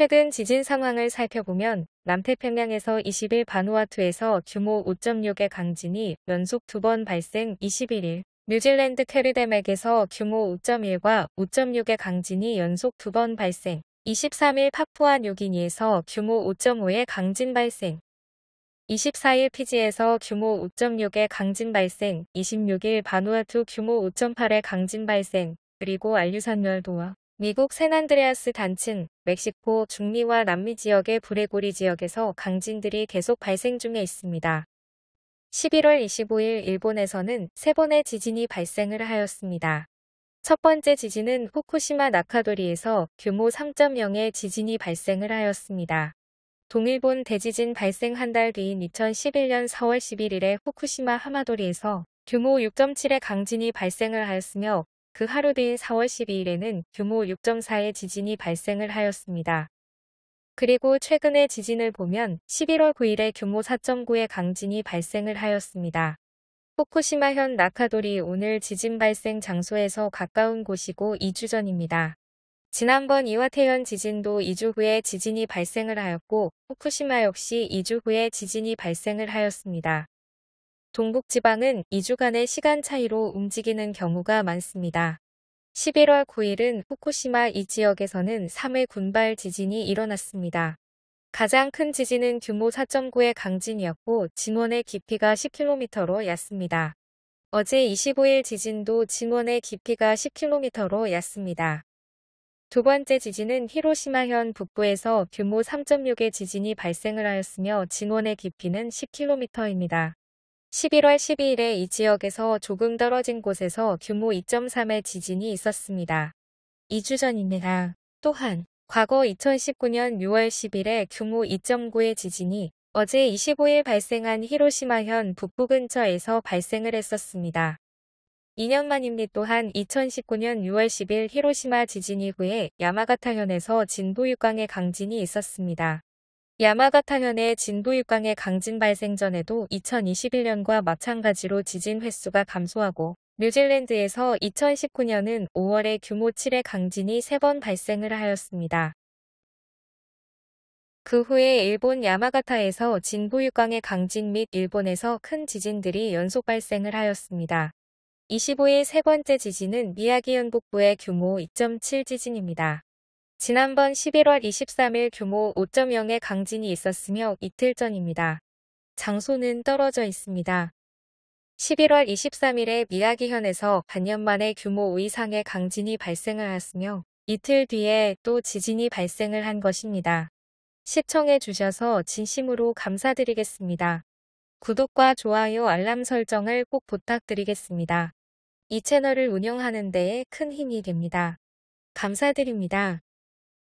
최근 지진 상황을 살펴보면 남태평양에서 20일 바누아투에서 규모 5.6의 강진이 연속 두 번 발생 21일 뉴질랜드 캐리데맥에서 규모 5.1과 5.6의 강진이 연속 두 번 발생 23일 파푸아 뉴기니에서 규모 5.5의 강진 발생 24일 피지에서 규모 5.6의 강진 발생 26일 바누아투 규모 5.8의 강진 발생 그리고 알류산 열도와 미국 세난드레아스 단층, 멕시코 중미와 남미 지역의 브레고리 지역에서 강진들이 계속 발생 중에 있습니다. 11월 25일 일본에서는 세 번의 지진이 발생을 하였습니다. 첫 번째 지진은 후쿠시마 나카도리에서 규모 3.0의 지진이 발생을 하였습니다. 동일본 대지진 발생 한 달 뒤인 2011년 4월 11일에 후쿠시마 하마도리에서 규모 6.7의 강진이 발생을 하였으며 그 하루 뒤인 4월 12일에는 규모 6.4의 지진이 발생을 하였습니다. 그리고 최근의 지진을 보면 11월 9일에 규모 4.9의 강진이 발생을 하였습니다. 후쿠시마현 나카돌이 오늘 지진 발생 장소에서 가까운 곳이고 2주 전입니다. 지난번 이와태현 지진도 2주 후에 지진이 발생을 하였고 후쿠시마 역시 2주 후에 지진이 발생을 하였습니다. 동북지방은 2주간의 시간 차이로 움직이는 경우가 많습니다. 11월 9일은 후쿠시마 이 지역에서는 3회 군발 지진이 일어났습니다. 가장 큰 지진은 규모 4.9의 강진이었고 진원의 깊이가 10km로 얕습니다. 어제 25일 지진도 진원의 깊이가 10km로 얕습니다. 두 번째 지진은 히로시마현 북부에서 규모 3.6의 지진이 발생을 하였으며 진원의 깊이는 10km입니다. 11월 12일에 이 지역에서 조금 떨어진 곳에서 규모 2.3의 지진이 있었습니다. 2주 전입니다. 또한 과거 2019년 6월 10일에 규모 2.9의 지진이 어제 25일 발생한 히로시마현 북부 근처에서 발생을 했었습니다. 2년 만입니 또한 2019년 6월 10일 히로시마 지진 이후에 야마가타현에서 진도 6강의 강진이 있었습니다. 야마가타현의 진도 6강의 강진 발생 전에도 2021년과 마찬가지로 지진 횟수가 감소하고 뉴질랜드에서 2019년은 5월에 규모 7의 강진이 3번 발생을 하였습니다. 그 후에 일본 야마가타에서 진도 6강의 강진 및 일본에서 큰 지진들이 연속 발생을 하였습니다. 25일 세 번째 지진은 미야기 현북부의 규모 2.7 지진입니다. 지난번 11월 23일 규모 5.0의 강진이 있었으며 이틀 전입니다. 장소는 떨어져 있습니다. 11월 23일에 미야기현에서 반년 만에 규모 5 이상의 강진이 발생하였으며 이틀 뒤에 또 지진이 발생을 한 것입니다. 시청해 주셔서 진심으로 감사드리겠습니다. 구독과 좋아요 알람 설정을 꼭 부탁드리겠습니다. 이 채널을 운영하는 데에 큰 힘이 됩니다. 감사드립니다.